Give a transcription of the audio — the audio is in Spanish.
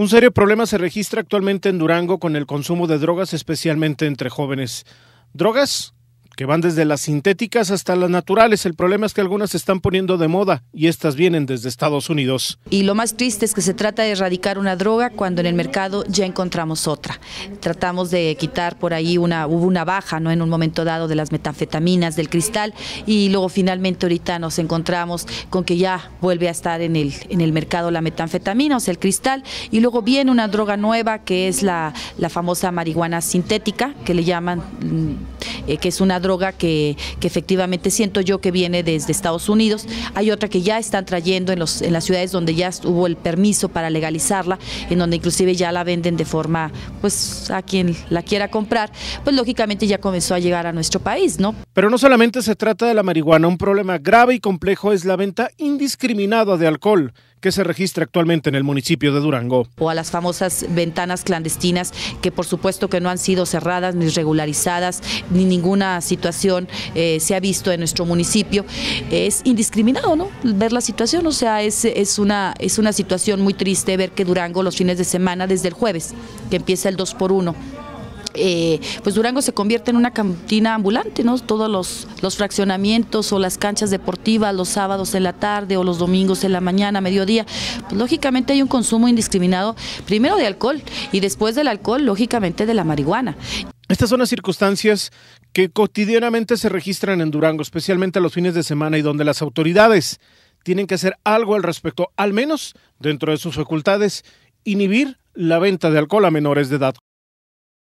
Un serio problema se registra actualmente en Durango con el consumo de drogas, especialmente entre jóvenes. Drogas que van desde las sintéticas hasta las naturales. El problema es que algunas se están poniendo de moda y estas vienen desde Estados Unidos. Y lo más triste es que se trata de erradicar una droga cuando en el mercado ya encontramos otra. Tratamos de quitar por ahí una, hubo una baja ¿no? en un momento dado de las metanfetaminas, del cristal, y luego finalmente ahorita nos encontramos con que ya vuelve a estar en el, en el mercado la metanfetamina, o sea, el cristal, y luego viene una droga nueva que es la, la famosa marihuana sintética, que le llaman mm, eh, que es una droga que, efectivamente siento yo que viene desde Estados Unidos. Hay otra que ya están trayendo en, los, en las ciudades donde ya hubo el permiso para legalizarla, en donde inclusive ya la venden de forma, pues a quien la quiera comprar, pues lógicamente ya comenzó a llegar a nuestro país, ¿no? Pero no solamente se trata de la marihuana, un problema grave y complejo es la venta indiscriminada de alcohol que se registra actualmente en el municipio de Durango. O a las famosas ventanas clandestinas que por supuesto que no han sido cerradas ni regularizadas ni ninguna situación eh, se ha visto en nuestro municipio. Es indiscriminado, ¿no? Ver la situación, o sea, es, es, una, es una situación muy triste ver que Durango los fines de semana, desde el jueves, que empieza el 2 por 1 eh, pues Durango se convierte en una cantina ambulante, ¿no? Todos los, los, fraccionamientos o las canchas deportivas los sábados en la tarde o los domingos en la mañana, mediodía, pues, lógicamente hay un consumo indiscriminado, primero de alcohol y después del alcohol, lógicamente de la marihuana. Estas son las circunstancias que cotidianamente se registran en Durango, especialmente a los fines de semana y donde las autoridades tienen que hacer algo al respecto, al menos dentro de sus facultades, inhibir la venta de alcohol a menores de edad.